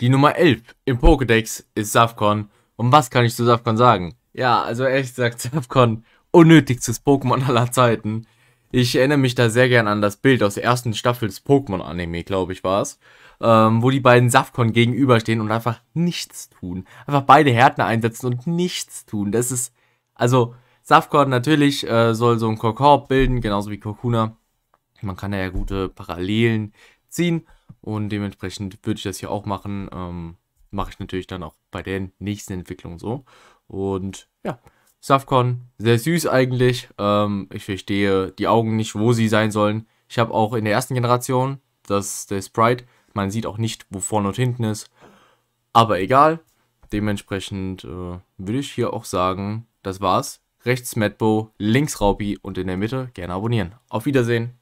Die Nummer 11 im Pokédex ist Safcon. Und was kann ich zu Safcon sagen? Ja, also ehrlich gesagt, Safcon, unnötigstes Pokémon aller Zeiten. Ich erinnere mich da sehr gern an das Bild aus der ersten Staffel des Pokémon-Anime, glaube ich, war es. Ähm, wo die beiden Safcon gegenüberstehen und einfach nichts tun. Einfach beide Härten einsetzen und nichts tun. Das ist, also, Safcon natürlich äh, soll so ein Kokor bilden, genauso wie Kokuna. Man kann da ja gute Parallelen ziehen. Und dementsprechend würde ich das hier auch machen. Ähm, Mache ich natürlich dann auch bei der nächsten Entwicklung so. Und ja, Safcon, sehr süß eigentlich. Ähm, ich verstehe die Augen nicht, wo sie sein sollen. Ich habe auch in der ersten Generation das, der Sprite. Man sieht auch nicht, wo vorne und hinten ist. Aber egal. Dementsprechend äh, würde ich hier auch sagen, das war's. Rechts Medbo, links Raupi und in der Mitte gerne abonnieren. Auf Wiedersehen.